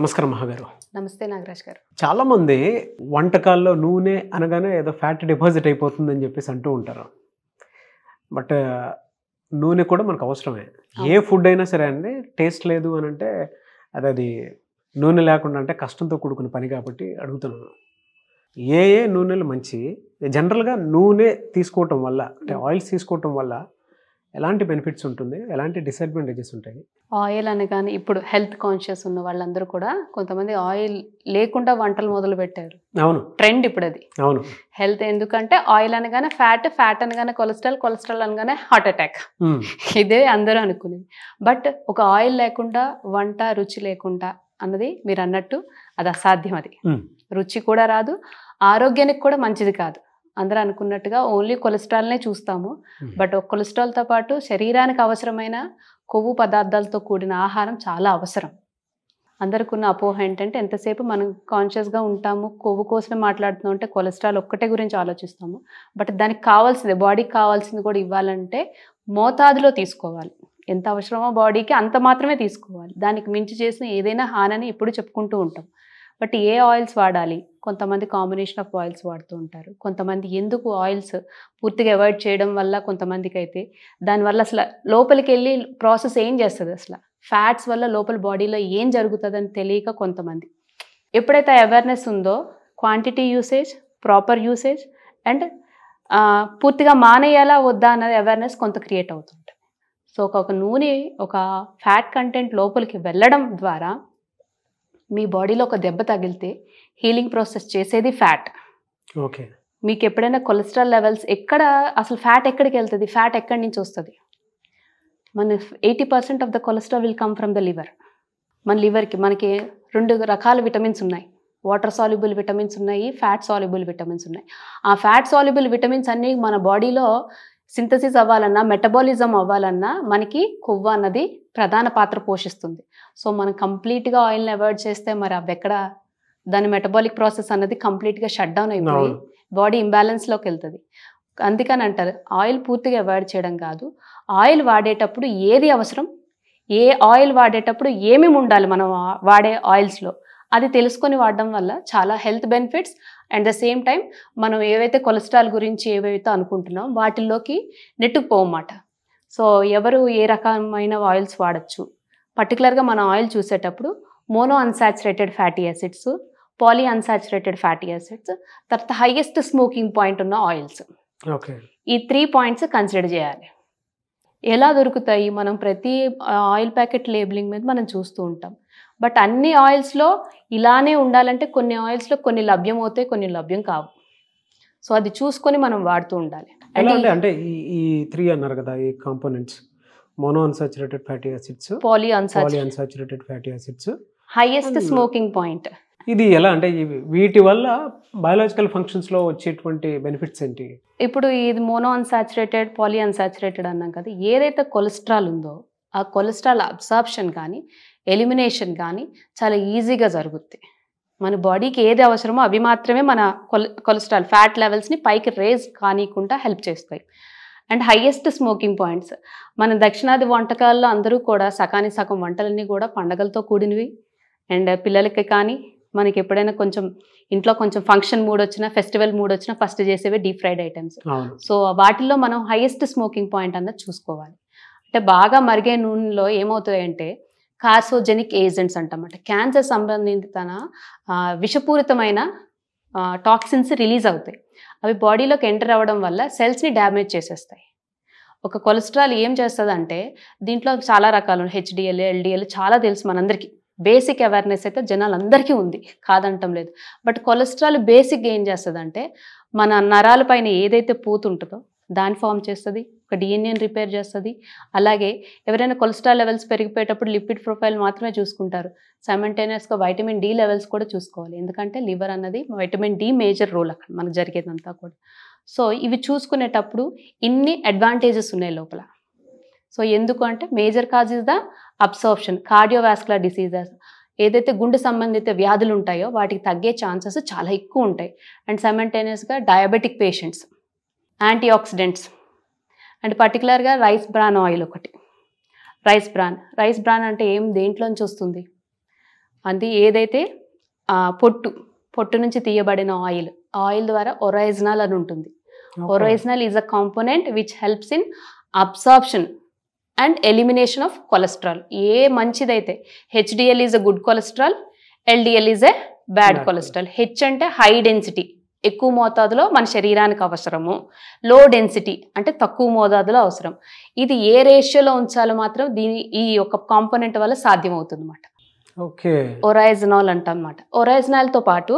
నమస్కారం మహాగారు నమస్తే నాగరాజ్ గారు చాలామంది వంటకాల్లో నూనె అనగానే ఏదో ఫ్యాట్ డిపాజిట్ అయిపోతుందని చెప్పేసి అంటూ ఉంటారు బట్ నూనె కూడా మనకు అవసరమే ఏ ఫుడ్ అయినా సరే అండి టేస్ట్ లేదు అని అంటే అది అది నూనె లేకుండా అంటే కష్టంతో కూడుకున్న పని కాబట్టి అడుగుతున్నాను ఏ ఏ నూనెలు మంచి జనరల్గా నూనె తీసుకోవటం వల్ల అంటే ఆయిల్స్ తీసుకోవటం వల్ల ఎలాంటి బెనిఫిట్స్ ఉంటుంది ఎలాంటి డిసడ్వాంటేజెస్ ఉంటాయి ఆయిల్ అనగానే ఇప్పుడు హెల్త్ కాన్షియస్ ఉన్న వాళ్ళందరూ కూడా కొంతమంది ఆయిల్ లేకుండా వంటలు మొదలు పెట్టారు అవును ట్రెండ్ ఇప్పుడు అది అవును హెల్త్ ఎందుకంటే ఆయిల్ అనగానే ఫ్యాట్ ఫ్యాట్ అనగానే కొలెస్ట్రాల్ కొలెస్ట్రాల్ అనగానే హార్ట్ అటాక్ ఇదే అందరూ అనుకునేది బట్ ఒక ఆయిల్ లేకుండా వంట రుచి లేకుండా అన్నది మీరు అన్నట్టు అది అసాధ్యం అది రుచి కూడా రాదు ఆరోగ్యానికి కూడా మంచిది కాదు అందరూ అనుకున్నట్టుగా ఓన్లీ కొలెస్ట్రాల్నే చూస్తాము బట్ కొలెస్ట్రాల్తో పాటు శరీరానికి అవసరమైన కొవ్వు పదార్థాలతో కూడిన ఆహారం చాలా అవసరం అందరికి ఉన్న అపోహ ఏంటంటే ఎంతసేపు మనం కాన్షియస్గా ఉంటాము కొవ్వు కోసమే మాట్లాడుతున్నాం అంటే కొలెస్ట్రాల్ ఒక్కటే గురించి ఆలోచిస్తాము బట్ దానికి కావాల్సింది బాడీకి కావాల్సింది కూడా ఇవ్వాలంటే మోతాదులో తీసుకోవాలి ఎంత అవసరమో బాడీకి అంత మాత్రమే తీసుకోవాలి దానికి మించి చేసిన ఏదైనా హానని ఎప్పుడు చెప్పుకుంటూ ఉంటాం బట్ ఏ ఆయిల్స్ వాడాలి కొంతమంది కాంబినేషన్ ఆఫ్ ఆయిల్స్ వాడుతూ ఉంటారు కొంతమంది ఎందుకు ఆయిల్స్ పూర్తిగా అవాయిడ్ చేయడం వల్ల కొంతమందికి అయితే దానివల్ల అసలు లోపలికి వెళ్ళి ప్రాసెస్ ఏం చేస్తుంది అసలు ఫ్యాట్స్ వల్ల లోపల బాడీలో ఏం జరుగుతుందని తెలియక కొంతమంది ఎప్పుడైతే అవేర్నెస్ ఉందో quantity usage proper usage and పూర్తిగా మానేయాలా వద్దా అన్నది అవేర్నెస్ కొంత క్రియేట్ అవుతుంటుంది సో ఒక నూనె ఒక ఫ్యాట్ కంటెంట్ లోపలికి వెళ్ళడం ద్వారా మీ బాడీలో ఒక దెబ్బ తగిలితే హీలింగ్ ప్రాసెస్ చేసేది ఫ్యాట్ ఓకే మీకు ఎప్పుడైనా కొలెస్ట్రాల్ లెవెల్స్ ఎక్కడ అసలు ఫ్యాట్ ఎక్కడికి వెళ్తుంది ఫ్యాట్ ఎక్కడి నుంచి వస్తుంది మన eighty percent of the cholesterol will come from the liver మన లివర్కి మనకి రెండు రకాల విటమిన్స్ ఉన్నాయి వాటర్ సాల్యుబుల్ విటమిన్స్ ఉన్నాయి ఫ్యాట్ సాల్యుబుల్ విటమిన్స్ ఉన్నాయి ఆ ఫ్యాట్ సాల్యుబుల్ విటమిన్స్ అన్నీ మన బాడీలో సింథసిస్ అవ్వాలన్నా మెటబాలిజం అవ్వాలన్నా మనకి కొవ్వు అన్నది ప్రధాన పాత్ర పోషిస్తుంది సో మనం కంప్లీట్గా ఆయిల్ని అవాయిడ్ చేస్తే మరి అవి ఎక్కడ దాని మెటబాలిక్ ప్రాసెస్ అన్నది కంప్లీట్గా షట్ డౌన్ అయిపోయి బాడీ ఇంబ్యాలెన్స్లోకి వెళ్తుంది అందుకని అంటారు ఆయిల్ పూర్తిగా అవాయిడ్ చేయడం కాదు ఆయిల్ వాడేటప్పుడు ఏది అవసరం ఏ ఆయిల్ వాడేటప్పుడు ఏమేమి ఉండాలి మనం వాడే ఆయిల్స్లో అది తెలుసుకొని వాడడం వల్ల చాలా health benefits and the same time మనం ఏవైతే కొలెస్ట్రాల్ గురించి ఏవైతే అనుకుంటున్నాం వాటిల్లోకి నెట్టుకుపోమాట సో ఎవరు ఏ రకమైన ఆయిల్స్ వాడచ్చు పర్టికులర్గా మనం ఆయిల్ చూసేటప్పుడు mono unsaturated fatty acids poly unsaturated fatty acids తర్వాత హైయెస్ట్ స్మోకింగ్ పాయింట్ ఉన్న ఆయిల్స్ ఈ త్రీ పాయింట్స్ కన్సిడర్ చేయాలి ఎలా దొరుకుతాయి మనం ప్రతి ఆయిల్ ప్యాకెట్ లేబులింగ్ మీద మనం చూస్తూ ఉంటాం బట్ అన్ని ఆయిల్స్లో ఇలానే ఉండాలంటే కొన్ని ఆయిల్స్లో కొన్ని లభ్యం అవుతాయి కొన్ని లభ్యం కావు సో అది చూసుకొని మనం వాడుతూ ఉండాలి అంటే అంటే ఈ త్రీ అన్నారు కదా ఈ components mono unsaturated fatty acids poly unsaturated fatty acids highest smoking point ఇది ఎలా అంటే వీటి వల్ల బయాలజికల్ ఫంక్షన్స్లో వచ్చేటువంటి బెనిఫిట్స్ ఏంటి ఇప్పుడు ఇది మోనో అన్సాచురేటెడ్ పాలీ అన్సాచురేటెడ్ అన్నాం కదా ఏదైతే కొలెస్ట్రాల్ ఉందో ఆ కొలెస్ట్రాల్ అబ్సార్ప్షన్ కానీ ఎలిమినేషన్ కానీ చాలా ఈజీగా జరుగుతుంది మన బాడీకి ఏది అవసరమో అవి మాత్రమే మన కొలెస్ట్రాల్ ఫ్యాట్ లెవెల్స్ని పైకి రేజ్ కానీయకుండా హెల్ప్ చేస్తాయి అండ్ హయ్యెస్ట్ స్మోకింగ్ పాయింట్స్ మన దక్షిణాది వంటకాల్లో అందరూ కూడా సకాని సగం వంటలన్నీ కూడా పండగలతో కూడినవి అండ్ పిల్లలకి కానీ మనకి ఎప్పుడైనా కొంచెం ఇంట్లో కొంచెం ఫంక్షన్ మూడ్ వచ్చినా ఫెస్టివల్ మూడ్ వచ్చినా ఫస్ట్ చేసేవి డీప్ ఫ్రైడ్ ఐటమ్స్ సో వాటిల్లో మనం హైయెస్ట్ స్మోకింగ్ పాయింట్ అన్నది చూసుకోవాలి అంటే బాగా మరిగే నూనెలో ఏమవుతాయంటే కార్సోజెనిక్ ఏజెంట్స్ అంటమాట క్యాన్సర్ సంబంధితన విషపూరితమైన టాక్సిన్స్ రిలీజ్ అవుతాయి అవి బాడీలోకి ఎంటర్ అవ్వడం వల్ల సెల్స్ని డ్యామేజ్ చేసేస్తాయి ఒక కొలెస్ట్రాల్ ఏం చేస్తుంది అంటే దీంట్లో చాలా రకాలు హెచ్డిఎల్ ఎల్డిఎల్ చాలా తెలుసు మనందరికీ బేసిక్ అవేర్నెస్ అయితే జనాలందరికీ ఉంది కాదంటం లేదు బట్ కొలెస్ట్రాల్ బేసిక్ ఏం చేస్తుందంటే మన నరాల పైన ఏదైతే పోతుంటుందో దాన్ని ఫామ్ చేస్తుంది ఒక డిఎన్ఏని రిపేర్ చేస్తుంది అలాగే ఎవరైనా కొలెస్ట్రాల్ లెవెల్స్ పెరిగిపోయేటప్పుడు లిపిడ్ ప్రొఫైల్ మాత్రమే చూసుకుంటారు సైమంటేనియస్గా వైటమిన్ డి లెవెల్స్ కూడా చూసుకోవాలి ఎందుకంటే లివర్ అన్నది వైటమిన్ డి మేజర్ రోల్ అక్కడ మనకు జరిగేదంతా కూడా సో ఇవి చూసుకునేటప్పుడు ఇన్ని అడ్వాంటేజెస్ ఉన్నాయి లోపల సో ఎందుకు అంటే major cause is the absorption cardiovascular diseases ఏదైతే గుండె సంబంధిత వ్యాధులు ఉంటాయో వాటికి తగ్గే ఛాన్సెస్ చాలా ఎక్కువ ఉంటాయి అండ్ సైమంటేనియస్గా diabetic patients anti oxidants and పర్టికులర్గా రైస్ బ్రాన్ ఆయిల్ ఒకటి రైస్ బ్రాన్ రైస్ బ్రాన్ అంటే ఏం దేంట్లోంచి వస్తుంది అది ఏదైతే పొట్టు పొట్టు నుంచి తీయబడిన ఆయిల్ ఆయిల్ ద్వారా ఒరైజనాల్ అని ఉంటుంది oryzanol is a component which helps in absorption and elimination of cholesterol ఏ మంచిదైతే HDL is a good cholesterol LDL is a bad cholesterol H అంటే హై డెన్సిటీ ఎక్కువ మోతాదులో మన శరీరానికి అవసరము లో డెన్సిటీ అంటే తక్కువ మోతాదులో అవసరం ఇది ఏ రేషియోలో ఉంచాలో మాత్రం దీని ఈ యొక్క కాంపోనెంట్ వల్ల సాధ్యం అవుతుంది అనమాట ఓకే ఒరైజనాల్ అంటమాట ఒరైజనాల్తో పాటు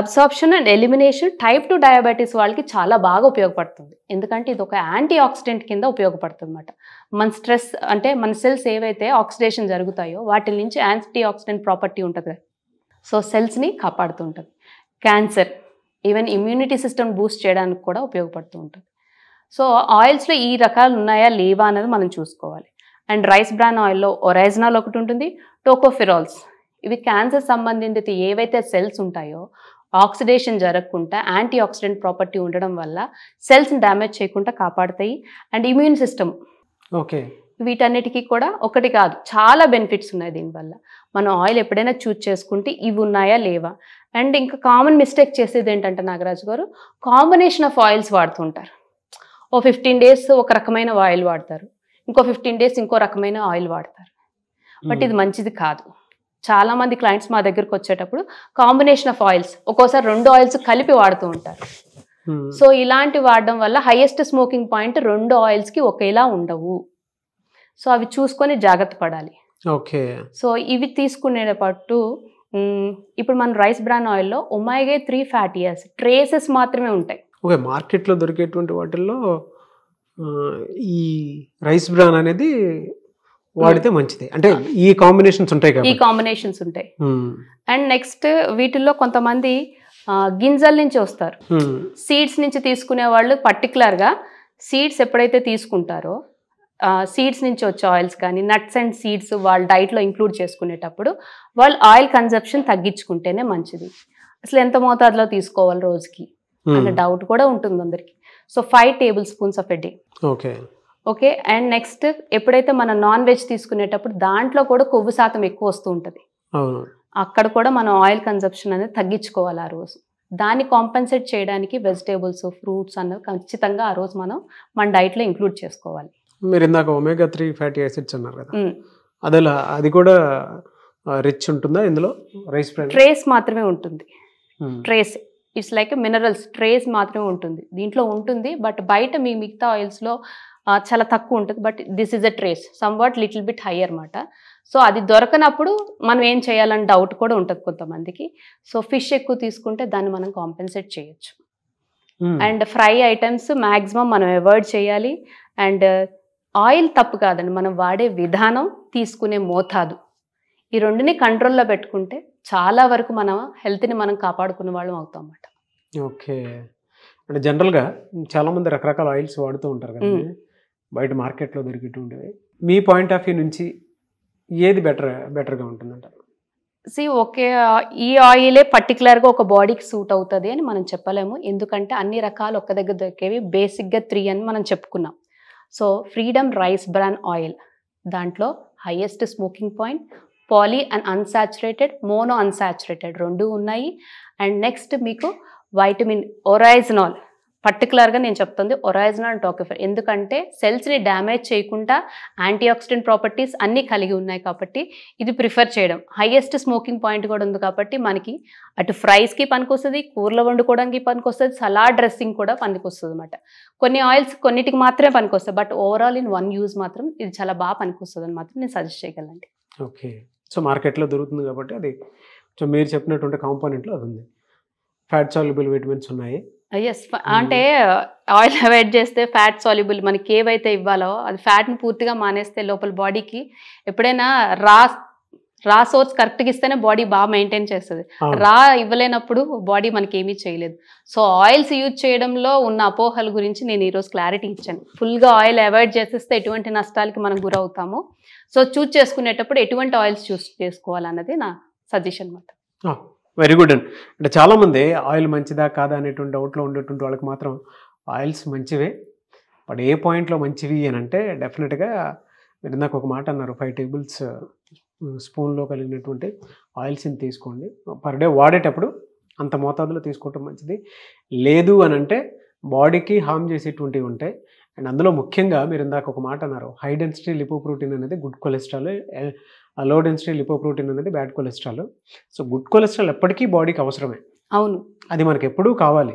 absorption and elimination type two diabetes వాళ్ళకి చాలా బాగా ఉపయోగపడుతుంది ఎందుకంటే ఇది ఒక యాంటీ ఆక్సిడెంట్ కింద ఉపయోగపడుతుంది అనమాట మన స్ట్రెస్ అంటే మన సెల్స్ ఏవైతే ఆక్సిడేషన్ జరుగుతాయో వాటి నుంచి యాంటీ ఆక్సిడెంట్ ప్రాపర్టీ ఉంటుంది సో సెల్స్ని కాపాడుతూ ఉంటుంది cancer even immunity system boost చేయడానికి కూడా ఉపయోగపడుతూ ఉంటుంది సో ఆయిల్స్లో ఈ రకాలు ఉన్నాయా లేవా అన్నది మనం చూసుకోవాలి అండ్ రైస్ బ్రాన్ ఆయిల్లో ఒరైజనాల్ ఒకటి ఉంటుంది టోకోఫిరాల్స్ ఇవి క్యాన్సర్ సంబంధించి ఏవైతే సెల్స్ ఉంటాయో ఆక్సిడేషన్ జరగకుండా యాంటీ ఆక్సిడెంట్ ప్రాపర్టీ ఉండడం వల్ల సెల్స్ని డ్యామేజ్ చేయకుండా కాపాడతాయి అండ్ ఇమ్యూన్ సిస్టమ్ ఓకే వీటన్నిటికీ కూడా ఒకటి కాదు చాలా బెనిఫిట్స్ ఉన్నాయి దీనివల్ల మనం ఆయిల్ ఎప్పుడైనా చూజ్ చేసుకుంటే ఇవి ఉన్నాయా లేవా అండ్ ఇంకా కామన్ మిస్టేక్ చేసేది ఏంటంటే నాగరాజు గారు కాంబినేషన్ ఆఫ్ ఆయిల్స్ వాడుతుంటారు ఓ ఫిఫ్టీన్ డేస్ ఒక రకమైన ఆయిల్ వాడతారు ఇంకో ఫిఫ్టీన్ డేస్ ఇంకో రకమైన ఆయిల్ వాడతారు బట్ ఇది hmm. మంచిది కాదు చాలా మంది క్లయింట్స్ మా దగ్గరకు వచ్చేటప్పుడు కాంబినేషన్ ఆఫ్ ఆయిల్స్ ఒక్కోసారి రెండు ఆయిల్స్ కలిపి వాడుతూ ఉంటారు Hmm. సో ఇలాంటి వాడడం వల్ల హైయెస్ట్ స్మోకింగ్ పాయింట్ రెండు ఆయిల్స్కి ఒకేలా ఉండవు సో అవి చూసుకొని జాగ్రత్త పడాలి ఓకే సో ఇవి తీసుకునే పాటు ఇప్పుడు మన రైస్ బ్రాన్ ఆయిల్లో omega three fatty acid traces మాత్రమే ఉంటాయి ఓకే మార్కెట్లో దొరికేటువంటి వాటిల్లో ఈ రైస్ బ్రాన్ అనేది వాడితే hmm. మంచిది అంటే ఈ కాంబినేషన్స్ ఉంటాయి ఈ కాంబినేషన్స్ ఉంటాయి అండ్ hmm. నెక్స్ట్ వీటిల్లో కొంతమంది గింజల నుంచి వస్తారు సీడ్స్ నుంచి తీసుకునే వాళ్ళు పర్టికులర్గా సీడ్స్ ఎప్పుడైతే తీసుకుంటారో సీడ్స్ నుంచి వచ్చే ఆయిల్స్ కానీ నట్స్ అండ్ సీడ్స్ వాళ్ళ డైట్లో ఇంక్లూడ్ చేసుకునేటప్పుడు వాళ్ళు ఆయిల్ కన్జప్షన్ తగ్గించుకుంటేనే మంచిది అసలు ఎంత మోతాదులో తీసుకోవాలి రోజుకి అనే డౌట్ కూడా ఉంటుంది అందరికి so five table spoons of a day okay okay and next ఎప్పుడైతే మనం నాన్ వెజ్ తీసుకునేటప్పుడు దాంట్లో కూడా కొవ్వు శాతం ఎక్కువ వస్తూ ఉంటుంది అక్కడ కూడా మనం ఆయిల్ కన్సప్షన్ అనేది తగ్గించుకోవాలి ఆ రోజు దాన్ని కాంపెన్సేట్ చేయడానికి వెజిటేబుల్స్ ఫ్రూట్స్ అన్నది ఖచ్చితంగా ఆ రోజు మనం మన డైట్లో ఇంక్లూడ్ చేసుకోవాలి మీరు ఇందాక ఒమేగా త్రీ ఫ్యాటీ యాసిడ్స్ అన్నారు కదా అదేలా అది కూడా రిచ్ ఉంటుందా ఇందులో రైస్ ట్రేస్ మాత్రమే ఉంటుంది trace it's like minerals trace మాత్రమే ఉంటుంది దీంట్లో ఉంటుంది బట్ బయట మీ మిగతా ఆయిల్స్లో చాలా తక్కువ ఉంటుంది but this is a trace some what little bit high అనమాట సో అది దొరకనప్పుడు మనం ఏం చేయాలని డౌట్ కూడా ఉంటుంది కొంతమందికి సో ఫిష్ ఎక్కువ తీసుకుంటే దాన్ని మనం కాంపెన్సేట్ చేయొచ్చు అండ్ ఫ్రై ఐటమ్స్ మ్యాక్సిమం మనం అవాయిడ్ చేయాలి అండ్ ఆయిల్ uh, తప్పు కాదండి మనం వాడే విధానం తీసుకునే మోతాదు ఈ రెండుని కంట్రోల్లో పెట్టుకుంటే చాలా వరకు మన హెల్త్ని మనం కాపాడుకునే వాళ్ళం అవుతాం అన్నమాట ఓకే అంటే జనరల్గా చాలామంది రకరకాల ఆయిల్స్ వాడుతూ ఉంటారు కదా బయట మార్కెట్లో ఉండేవి మీ పాయింట్ ఆఫ్ వ్యూ నుంచి ఏది బెటర్ బెటర్గా ఉంటుందంట సి ఒకే ఈ ఆయిలే పర్టికులర్గా ఒక బాడీకి సూట్ అవుతుంది అని మనం చెప్పలేము ఎందుకంటే అన్ని రకాలు ఒక్క దగ్గర దొరికేవి బేసిక్గా త్రీ అని మనం చెప్పుకున్నాం so Freedom rice bran oil దాంట్లో highest smoking point poly and unsaturated mono unsaturated రెండు ఉన్నాయి అండ్ నెక్స్ట్ మీకు వైటమిన్ ఒరైజనాల్ పర్టికులర్గా నేను చెప్తుంది ఒరైజనాల్ టోకిఫర్ ఎందుకంటే సెల్స్ని డ్యామేజ్ చేయకుండా యాంటీ ఆక్సిడెంట్ ప్రాపర్టీస్ అన్నీ కలిగి ఉన్నాయి కాబట్టి ఇది ప్రిఫర్ చేయడం హైయెస్ట్ స్మోకింగ్ పాయింట్ కూడా ఉంది కాబట్టి మనకి అటు ఫ్రైస్కి పనికొస్తుంది కూరలు వండుకోవడానికి పనికొస్తుంది సలాడ్ డ్రెస్సింగ్ కూడా పనికొస్తుంది అనమాట కొన్ని ఆయిల్స్ కొన్నిటికి మాత్రమే పనికొస్తాయి but overall in one use మాత్రం ఇది చాలా బాగా పనికొస్తుంది అని మాత్రం నేను సజెస్ట్ చేయగలండి ఓకే సో మార్కెట్లో దొరుకుతుంది కాబట్టి అది సో మీరు చెప్పినటువంటి కాంపోనెంట్లో అది ఉంది ఫ్యాట్ సాల్యుబుల్ విటమిన్స్ ఉన్నాయి ఎస్ ah, hmm. అంటే ఆయిల్ uh, అవాయిడ్ చేస్తే ఫ్యాట్ సాల్యుబుల్ మనకి ఏవైతే ఇవ్వాలో అది ఫ్యాట్ని పూర్తిగా మానేస్తే లోపల బాడీకి ఎప్పుడైనా రా రా సోర్స్ కరెక్ట్గా ఇస్తేనే బాడీ బాగా మెయింటైన్ చేస్తుంది రా ఇవ్వలేనప్పుడు బాడీ మనకి ఏమీ చేయలేదు సో ఆయిల్స్ యూజ్ చేయడంలో ఉన్న అపోహల గురించి నేను ఈరోజు క్లారిటీ ఇచ్చాను ఫుల్గా ఆయిల్ అవాయిడ్ చేసేస్తే ఎటువంటి నష్టాలకి మనం గురవుతాము సో చూస్ చేసుకునేటప్పుడు ఎటువంటి ఆయిల్స్ చూస్ చేసుకోవాలన్నది నా సజెషన్ అనమాట వెరీ గుడ్ అండి అంటే చాలామంది ఆయిల్ మంచిదా కాదా అనేటువంటి డౌట్లో ఉండేటువంటి వాళ్ళకి మాత్రం ఆయిల్స్ మంచివే బట్ ఏ పాయింట్లో మంచివి అని అంటే డెఫినెట్గా మీరు ఇందాక ఒక మాట అన్నారు ఫైవ్ టేబుల్స్ స్పూన్లో కలిగినటువంటి ఆయిల్స్ని తీసుకోండి పర్ డే వాడేటప్పుడు అంత మోతాదులో తీసుకోవటం మంచిది లేదు అని అంటే బాడీకి హామ్ చేసేటువంటివి ఉంటాయి అండ్ అందులో ముఖ్యంగా మీరు ఇందాక ఒక మాట అన్నారు హై డెన్సిటీ ప్రోటీన్ అనేది good cholesterol low density protein అనేది bad cholesterol so good cholesterol ఎప్పటికీ బాడీకి అవసరమే అవును అది మనకి ఎప్పుడూ కావాలి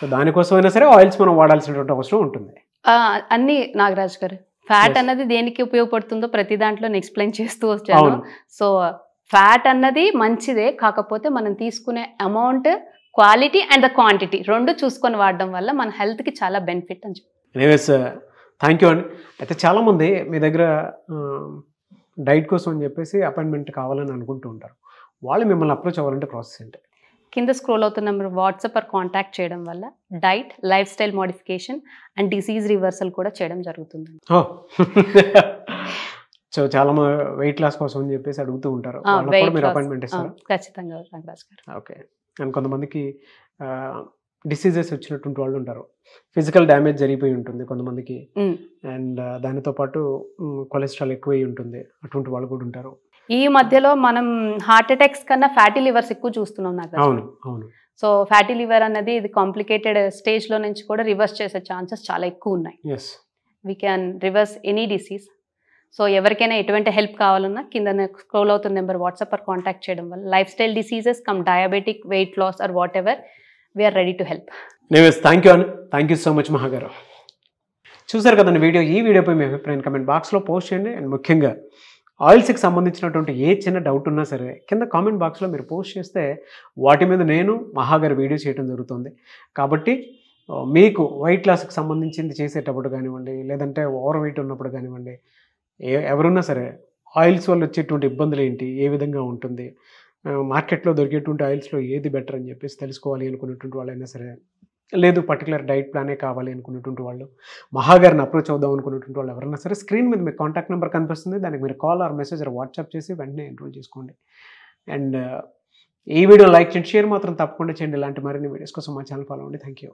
సో దానికోసమైనా సరే ఆయిల్స్ మనం వాడాల్సినటువంటి అవసరం ఉంటుంది అన్ని నాగరాజ్ గారు ఫ్యాట్ అన్నది దేనికి ఉపయోగపడుతుందో ప్రతి దాంట్లో ఎక్స్ప్లెయిన్ చేస్తూ వచ్చాను సో ఫ్యాట్ అన్నది మంచిదే కాకపోతే మనం తీసుకునే amount quality and the quantity రెండు చూసుకొని వాడడం వల్ల మన హెల్త్కి చాలా బెనిఫిట్ అని చెప్పి ఎనీవేస్ థ్యాంక్ యూ అండి అయితే చాలామంది మీ దగ్గర డైట్ కోసం అని చెప్పేసి అపాయింట్మెంట్ కావాలని అనుకుంటూ ఉంటారు వాళ్ళు మిమ్మల్ని అప్రోచ్ అవ్వాలంటే ప్రాసెస్ ఏంటి కింద స్క్రోల్ అవుతున్న నెంబర్ వాట్సాప్ ఆర్ కాంటాక్ట్ చేయడం వల్ల diet lifestyle modification and disease reversal కూడా చేయడం జరుగుతుంది సో చాలా వెయిట్ లాస్ కోసం అని చెప్పేసి అడుగుతూ ఉంటారు మీరు అపాయింట్మెంట్ ఇస్తారు ఖచ్చితంగా ఓకే అండ్ కొంతమందికి డిసీజెస్ వచ్చినటువంటి వాళ్ళు ఉంటారు ఫిజికల్ డ్యామేజ్ జరిగిపోయి ఉంటుంది కొంతమందికి అండ్ uh, దానితో పాటు కొలెస్ట్రాల్ ఎక్కువై ఉంటుంది అటువంటి వాళ్ళు కూడా ఉంటారు ఈ మధ్యలో మనం హార్ట్ అటాక్స్ కన్నా ఫ్యాటీ లివర్స్ ఎక్కువ చూస్తున్నాం అవును అవును సో ఫ్యాటీ లివర్ అనేది ఇది కాంప్లికేటెడ్ స్టేజ్ లో నుంచి కూడా రివర్స్ చేసే ఛాన్సెస్ చాలా ఎక్కువ ఉన్నాయి we can reverse any disease so ఎవరికైనా ఎటువంటి హెల్ప్ కావాలన్నా కింద స్క్రోల్ అవుతున్న నెంబర్ వాట్సాప్ ఆర్ కాంటాక్ట్ చేయడం వల్ల lifestyle diseases come diabetic weight loss or whatever we're ready to help నేవేస్ thank you thank you so much మహాగారు చూసారు కదండి వీడియో ఈ వీడియోపై మీ అభిప్రాయం కమెంట్ బాక్స్లో పోస్ట్ చేయండి అండ్ ముఖ్యంగా ఆయిల్స్కి సంబంధించినటువంటి ఏ చిన్న డౌట్ ఉన్నా సరే కింద కామెంట్ బాక్స్లో మీరు పోస్ట్ చేస్తే వాటి మీద నేను మహాగారు వీడియో చేయడం జరుగుతుంది కాబట్టి మీకు వెయిట్ లాస్కి సంబంధించింది చేసేటప్పుడు కానివ్వండి లేదంటే ఓవర్ వెయిట్ ఉన్నప్పుడు కానివ్వండి ఎవరున్నా సరే ఆయిల్స్ వల్ల వచ్చేటువంటి ఇబ్బందులు ఏంటి ఏ విధంగా ఉంటుంది మార్కెట్లో దొరికేటువంటి ఆయిల్స్లో ఏది బెటర్ అని చెప్పేసి తెలుసుకోవాలి అనుకున్నటువంటి వాళ్ళైనా సరే లేదు పర్టికులర్ డైట్ ప్లానే కావాలి అనుకున్నటువంటి వాళ్ళు మహాగారిని అప్రోచ్ అవుదాం అనుకున్నటువంటి వాళ్ళు ఎవరైనా సరే స్క్రీన్ మీద మీకు కాంటాక్ట్ నెంబర్ కనిపిస్తుంది దానికి మీరు call or message or WhatsApp చేసి వెంటనే ఎన్రోల్ చేసుకోండి అండ్ ఈ వీడియో లైక్ చేయండి షేర్ మాత్రం తప్పకుండా చేయండి ఇలాంటి మరిన్ని వీడియోస్ కోసం మా ఛానల్ ఫాలో అవ్వండి థ్యాంక్ యూ